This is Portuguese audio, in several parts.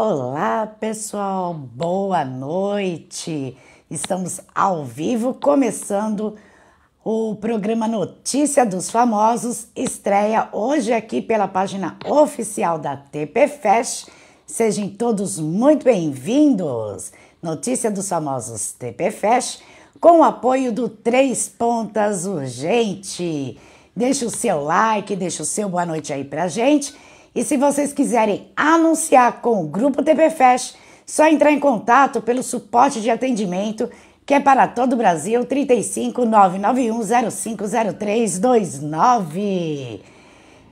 Olá, pessoal, boa noite. Estamos ao vivo começando o programa Notícia dos Famosos. Estreia hoje aqui pela página oficial da TPFest. Sejam todos muito bem-vindos. Notícia dos Famosos TPFest com o apoio do Três Pontas Urgente. Deixa o seu like, deixa o seu boa noite aí pra gente. E se vocês quiserem anunciar com o Grupo TP Fest, só entrar em contato pelo suporte de atendimento, que é para todo o Brasil, 35991050329.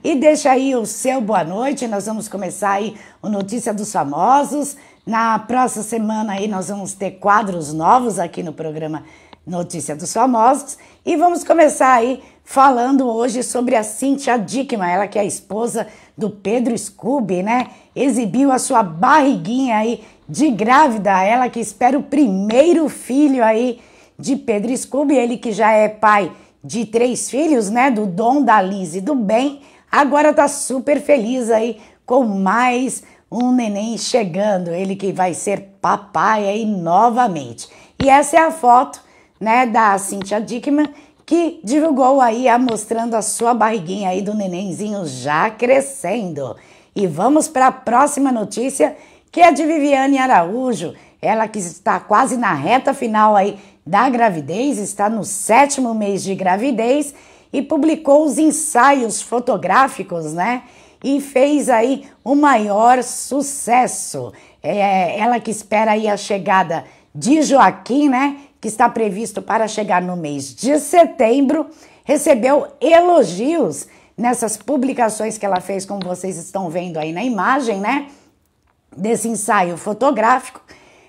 E deixa aí o seu boa noite, nós vamos começar aí o Notícia dos Famosos. Na próxima semana aí nós vamos ter quadros novos aqui no programa Notícia dos Famosos. E vamos começar aí falando hoje sobre a Cintia Dickman, ela que é a esposa do Pedro Scooby, né? Exibiu a sua barriguinha aí de grávida, ela que espera o primeiro filho aí de Pedro Scooby, ele que já é pai de três filhos, né? Do Dom, da Liz e do Bem, agora tá super feliz aí com mais um neném chegando, ele que vai ser papai aí novamente. E essa é a foto, né, da Cynthia Dickman que divulgou aí, a mostrando a sua barriguinha aí do nenenzinho já crescendo. E vamos para a próxima notícia, que é de Viviane Araújo, ela que está quase na reta final aí da gravidez, está no sétimo mês de gravidez e publicou os ensaios fotográficos, né? E fez aí o maior sucesso. É ela que espera aí a chegada de Joaquim, né? que está previsto para chegar no mês de setembro, recebeu elogios nessas publicações que ela fez, como vocês estão vendo aí na imagem, né? Desse ensaio fotográfico,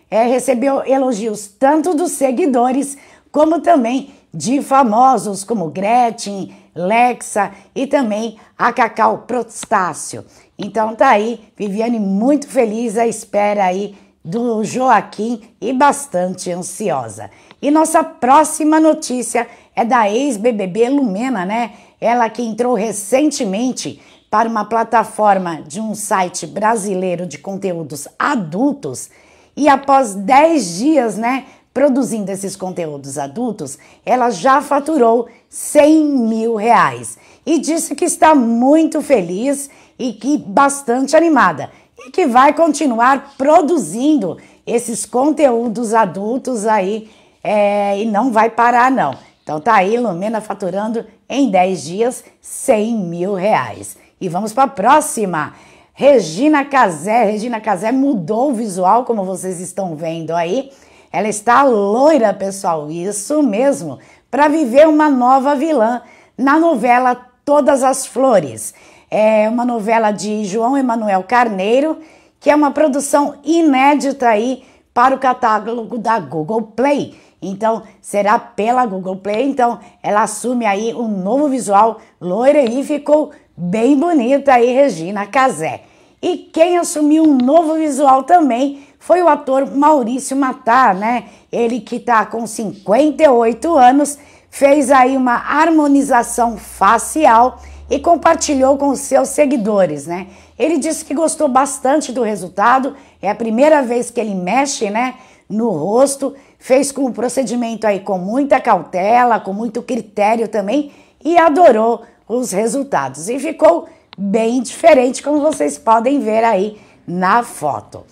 é, recebeu elogios tanto dos seguidores como também de famosos como Gretchen, Lexa e também a Cacau Prostácio. Então tá aí, Viviane muito feliz à espera aí do Joaquim e bastante ansiosa. E nossa próxima notícia é da ex-BBB Lumena, né? Ela que entrou recentemente para uma plataforma de um site brasileiro de conteúdos adultos e após 10 dias, né, produzindo esses conteúdos adultos, ela já faturou 100 mil reais e disse que está muito feliz e que bastante animada e que vai continuar produzindo esses conteúdos adultos aí é, e não vai parar não. Então tá aí, Lumena faturando em 10 dias 100 mil reais. E vamos para a próxima. Regina Casé. Regina Casé mudou o visual, como vocês estão vendo aí. Ela está loira, pessoal, isso mesmo, para viver uma nova vilã na novela Todas as Flores. É uma novela de João Emanuel Carneiro, que é uma produção inédita aí para o catálogo da Google Play. Então, será pela Google Play. Então, ela assume aí um novo visual loira e ficou bem bonita aí, Regina Casé. E quem assumiu um novo visual também foi o ator Maurício Matar, né? Ele que tá com 58 anos, fez aí uma harmonização facial e compartilhou com seus seguidores, né? Ele disse que gostou bastante do resultado é a primeira vez que ele mexe, né, no rosto, fez com o procedimento aí com muita cautela, com muito critério também e adorou os resultados. E ficou bem diferente, como vocês podem ver aí na foto.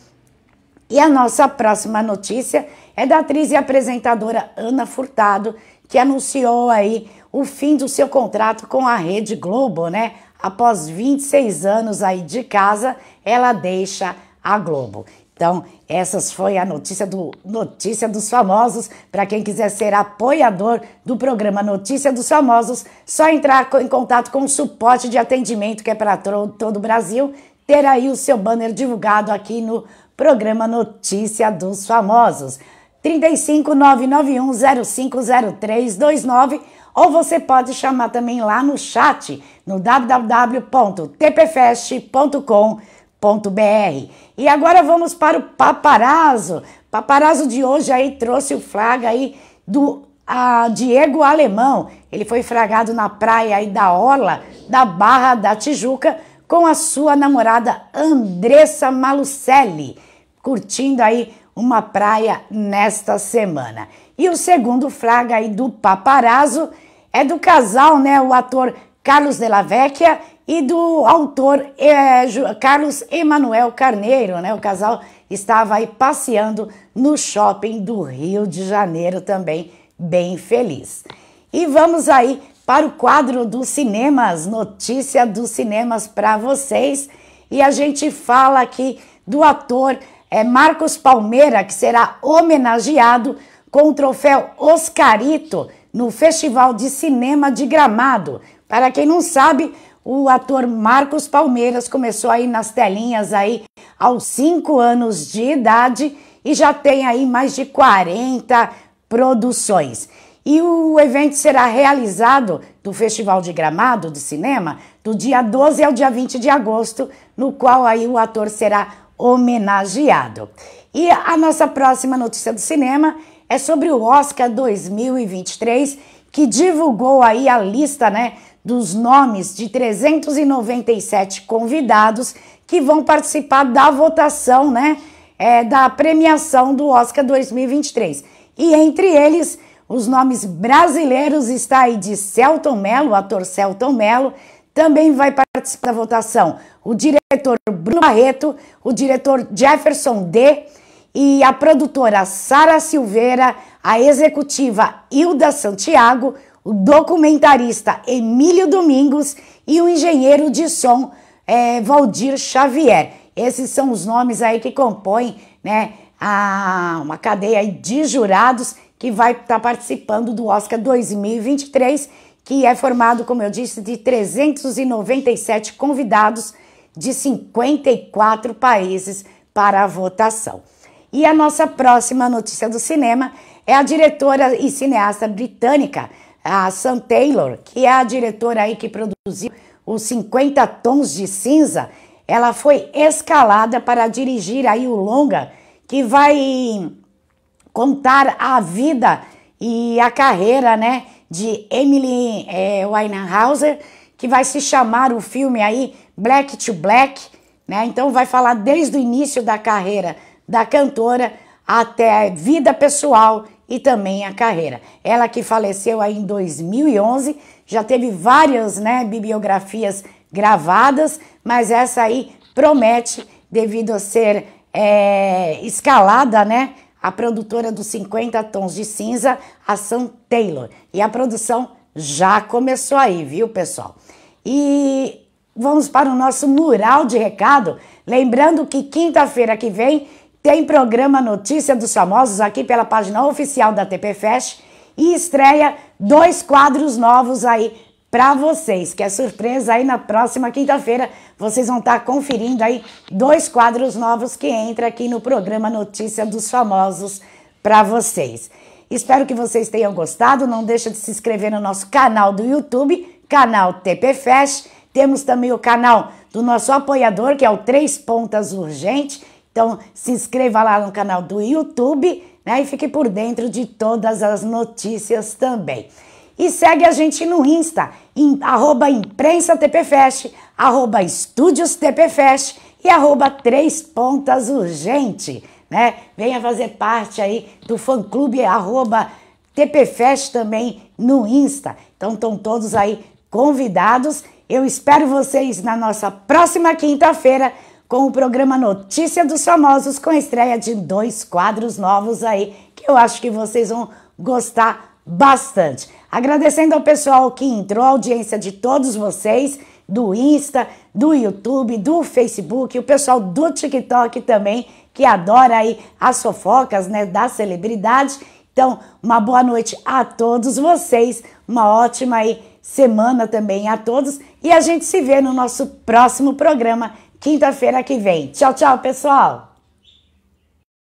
E a nossa próxima notícia é da atriz e apresentadora Ana Furtado, que anunciou aí o fim do seu contrato com a Rede Globo, né? Após 26 anos aí de casa, ela deixa a Globo. Então, essas foi a notícia do Notícia dos Famosos. Para quem quiser ser apoiador do programa Notícia dos Famosos, só entrar em contato com o suporte de atendimento que é para todo o Brasil, ter aí o seu banner divulgado aqui no programa Notícia dos Famosos. 35991050329 ou você pode chamar também lá no chat no www.tpfest.com.br e agora vamos para o paparazzo. Paparazzo de hoje aí trouxe o flaga aí do a Diego Alemão. Ele foi fragado na praia aí da Orla, da Barra da Tijuca, com a sua namorada Andressa Malucelli, curtindo aí uma praia nesta semana. E o segundo flag aí do paparazzo é do casal, né, o ator Carlos la Vecchia e do autor é, Carlos Emanuel Carneiro, né? O casal estava aí passeando no shopping do Rio de Janeiro também, bem feliz. E vamos aí para o quadro dos cinemas, notícia dos cinemas para vocês. E a gente fala aqui do ator é, Marcos Palmeira, que será homenageado com o troféu Oscarito no Festival de Cinema de Gramado. Para quem não sabe, o ator Marcos Palmeiras começou aí nas telinhas aí aos 5 anos de idade e já tem aí mais de 40 produções. E o evento será realizado do Festival de Gramado de Cinema do dia 12 ao dia 20 de agosto, no qual aí o ator será homenageado. E a nossa próxima notícia do cinema é sobre o Oscar 2023, que divulgou aí a lista, né, dos nomes de 397 convidados que vão participar da votação, né? É, da premiação do Oscar 2023. E entre eles, os nomes brasileiros está aí de Celton Mello, ator Celton Mello, também vai participar da votação o diretor Bruno Barreto, o diretor Jefferson D e a produtora Sara Silveira, a executiva Hilda Santiago, o documentarista Emílio Domingos e o engenheiro de som é, Valdir Xavier. Esses são os nomes aí que compõem né, a, uma cadeia de jurados que vai estar tá participando do Oscar 2023, que é formado, como eu disse, de 397 convidados de 54 países para a votação. E a nossa próxima notícia do cinema é a diretora e cineasta britânica a Sam Taylor, que é a diretora aí que produziu os 50 Tons de Cinza, ela foi escalada para dirigir aí o longa que vai contar a vida e a carreira, né, de Emily é, Winehouse, que vai se chamar o filme aí Black to Black, né? Então vai falar desde o início da carreira da cantora até a vida pessoal e também a carreira. Ela que faleceu aí em 2011, já teve várias né, bibliografias gravadas, mas essa aí promete, devido a ser é, escalada, né? A produtora dos 50 Tons de Cinza, a Sam Taylor. E a produção já começou aí, viu, pessoal? E vamos para o nosso mural de recado. Lembrando que quinta-feira que vem tem programa Notícia dos Famosos aqui pela página oficial da TP Fest e estreia dois quadros novos aí para vocês, que é surpresa aí na próxima quinta-feira. Vocês vão estar tá conferindo aí dois quadros novos que entra aqui no programa Notícia dos Famosos para vocês. Espero que vocês tenham gostado. Não deixa de se inscrever no nosso canal do YouTube, canal TP Fest. Temos também o canal do nosso apoiador, que é o Três Pontas Urgente então, se inscreva lá no canal do YouTube né, e fique por dentro de todas as notícias também. E segue a gente no Insta, em, arroba imprensa TPFest, arroba estúdios TPFest e arroba três pontas urgente, né? Venha fazer parte aí do fã-clube, arroba TPFest também no Insta. Então estão todos aí convidados. Eu espero vocês na nossa próxima quinta-feira com o programa Notícia dos Famosos, com a estreia de dois quadros novos aí, que eu acho que vocês vão gostar bastante. Agradecendo ao pessoal que entrou, a audiência de todos vocês, do Insta, do YouTube, do Facebook, o pessoal do TikTok também, que adora aí as fofocas, né, da celebridade. Então, uma boa noite a todos vocês, uma ótima aí semana também a todos e a gente se vê no nosso próximo programa quinta-feira que vem. Tchau, tchau, pessoal!